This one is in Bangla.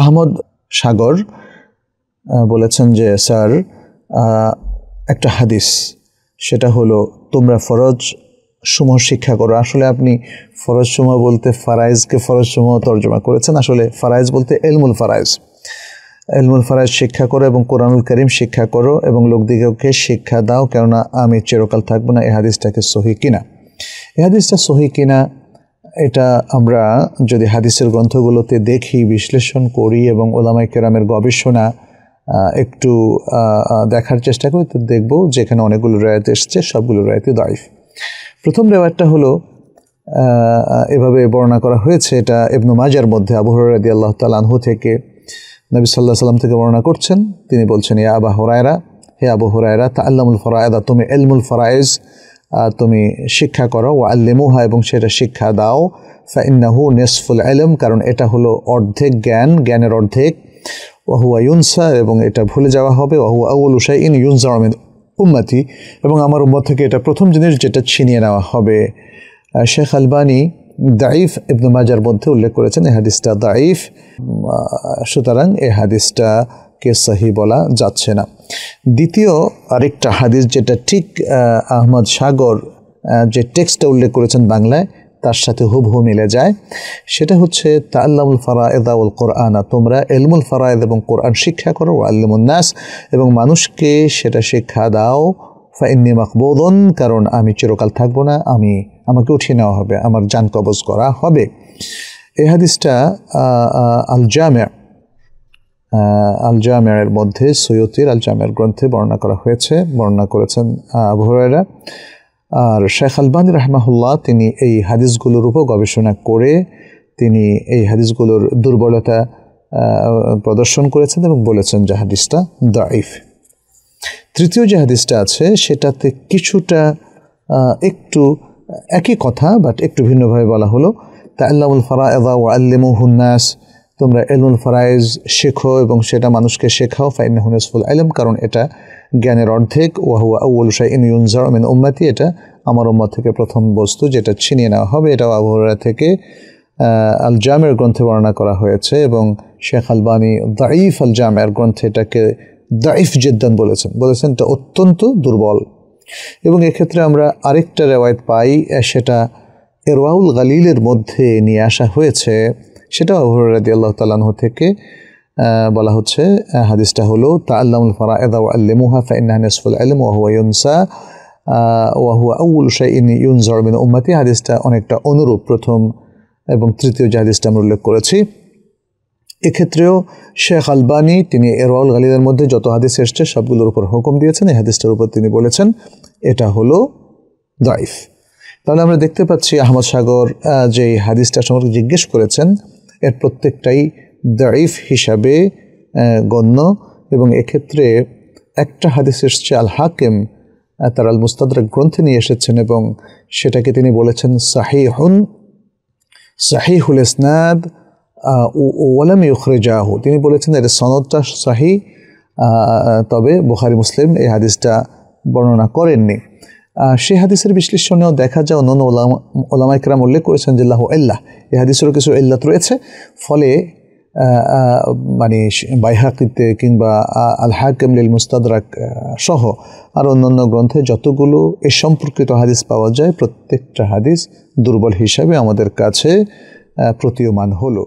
আহমদ সাগর বলেছেন যে স্যার একটা হাদিস সেটা হলো তোমরা ফরজ সমূহ শিক্ষা করো আসলে আপনি ফরজ সমূহ বলতে ফারাইজকে ফরজ সমূহ তর্জমা করেছেন আসলে ফারাইজ বলতে এলমুল ফারাইজ এলমুল ফারাইজ শিক্ষা করো এবং কোরআনুল করিম শিক্ষা করো এবং লোকদিগকে শিক্ষা দাও কেননা আমি চিরকাল থাকবো না এ হাদিসটাকে সহি কিনা এ হাদিসটা সহি কিনা এটা আমরা যদি হাদিসের গ্রন্থগুলোতে দেখি বিশ্লেষণ করি এবং ওলামাই কেরামের গবেষণা একটু দেখার চেষ্টা করি তো দেখব যেখানে অনেকগুলো রায়ত এসছে সবগুলো রায়তে দায়ফ প্রথম রেওয়ারটা হলো এভাবে বর্ণনা করা হয়েছে এটা এবনু মাজার মধ্যে আবহরাদি আল্লাহ তালহু থেকে নবী সাল্লাহ সাল্লাম থেকে বর্ণনা করছেন তিনি বলছেন ইয়া আবা হরায়রা হে আবু হরায়রা তা আল্লামুল ফরায়দা তুমি এলমুল ফরায়েজ তুমি শিক্ষা করো ও আল্লিমুহা এবং সেটা শিক্ষা দাও ফাইনাহু নেসফুল আলম কারণ এটা হলো অর্ধেক জ্ঞান জ্ঞানের অর্ধেক ওহুয়া ইউনসা এবং এটা ভুলে যাওয়া হবে ওহুয়া আউল উসাই ইন ইউনসা আহমেদ উম্মাতি এবং আমার উম্মত থেকে এটা প্রথম জিনিস যেটা ছিনিয়ে নেওয়া হবে শেখ আলবানি দাইফ ইবনু মাজার মধ্যে উল্লেখ করেছেন এ হাদিসটা দাইফ সুতরাং এ হাদিসটা কে সাহি বলা যাচ্ছে না দ্বিতীয় আরেকটা হাদিস যেটা ঠিক আহমদ সাগর যে টেক্সটটা উল্লেখ করেছেন বাংলায় তার সাথে হুবহু মিলে যায় সেটা হচ্ছে তাল্লামুল ফারায়দাউল কোরআনা তোমরা এলমুল ফারায়দ এবং কোরআন শিক্ষা করো আল্লিমুন্নাস এবং মানুষকে সেটা শিক্ষা দাও ফাইন্নি মাকবোদন কারণ আমি চিরকাল থাকবো না আমি আমাকে উঠিয়ে নেওয়া হবে আমার যান কবজ করা হবে এ হাদিসটা আল জামিয়া আল জামিয়ারের মধ্যে সৈয়তির আল জামিয়ার গ্রন্থে বর্ণনা করা হয়েছে বর্ণনা করেছেন আবহরেরা আর শেখ আলবানী রহমাহুল্লাহ তিনি এই হাদিসগুলোর উপর গবেষণা করে তিনি এই হাদিসগুলোর দুর্বলতা প্রদর্শন করেছেন এবং বলেছেন যে হাদিসটা দাইফ তৃতীয় যে হাদিসটা আছে সেটাতে কিছুটা একটু একই কথা বাট একটু ভিন্নভাবে বলা হলো তা আল্লাহুল ফারা আল্লিমুহুন্নাস নাস তোমরা এলমুল ফরাইজ শেখো এবং সেটা মানুষকে শেখাও ফাইন হুনেসফুল আলম কারণ এটা জ্ঞানের অর্ধেক ওয়াহুয়া আউল শাহ ইন ইউনজারমিন উম্মাতি এটা আমার উম্মা থেকে প্রথম বস্তু যেটা ছিনিয়ে নেওয়া হবে এটা আবহাওয়া থেকে আল জামের গ্রন্থে বর্ণনা করা হয়েছে এবং শেখ আলবানি দাইফ আল জামের গ্রন্থে এটাকে দাইফ জেদ্দান বলেছেন বলেছেন এটা অত্যন্ত দুর্বল এবং এক্ষেত্রে আমরা আরেকটা রেওয়ায়ত পাই সেটা এরওয়াউল গালিলের মধ্যে নিয়ে আসা হয়েছে সেটা রাদি আল্লাহ তালাহ থেকে বলা হচ্ছে হাদিসটা হলো তা আল্লাহুল ফারা এদা আল্লিমুহা ফাইন্না নেসফুল আলম ওয়াহুয়া ইউনসা ওয়াহুয়া আউল শাইন ইউন জরমিন উম্মাতি হাদিসটা অনেকটা অনুরূপ প্রথম এবং তৃতীয় যে হাদিসটা আমরা উল্লেখ করেছি এক্ষেত্রেও শেখ আলবানি তিনি এরওয়াল গালিদের মধ্যে যত হাদিস এসছে সবগুলোর উপর হুকুম দিয়েছেন এই হাদিসটার উপর তিনি বলেছেন এটা হলো দাইফ তাহলে আমরা দেখতে পাচ্ছি আহমদ সাগর যে হাদিসটা সম্পর্কে জিজ্ঞেস করেছেন এর প্রত্যেকটাই দাইফ হিসাবে গণ্য এবং এক্ষেত্রে একটা হাদিস এসছে আল হাকিম তার আল মুস্তাদরা গ্রন্থে নিয়ে এসেছেন এবং সেটাকে তিনি বলেছেন সাহি হুল ইসনাদ ওয়ালাম ইউখরেজাহু তিনি বলেছেন এর সনদটা সাহি তবে বুখারি মুসলিম এই হাদিসটা বর্ণনা করেননি সে হাদিসের বিশ্লেষণেও দেখা যায় অন্যান্য ওলামা ওলামা ইকরাম উল্লেখ করেছেন যে লাহু এল্লাহ এ হাদিসেরও কিছু এল্লাত রয়েছে ফলে মানে বাইহাকিতে কিংবা আল হাকিমলিল মুস্তাদরাক সহ আর অন্যান্য গ্রন্থে যতগুলো এ সম্পর্কিত হাদিস পাওয়া যায় প্রত্যেকটা হাদিস দুর্বল হিসাবে আমাদের কাছে প্রতীয়মান হলো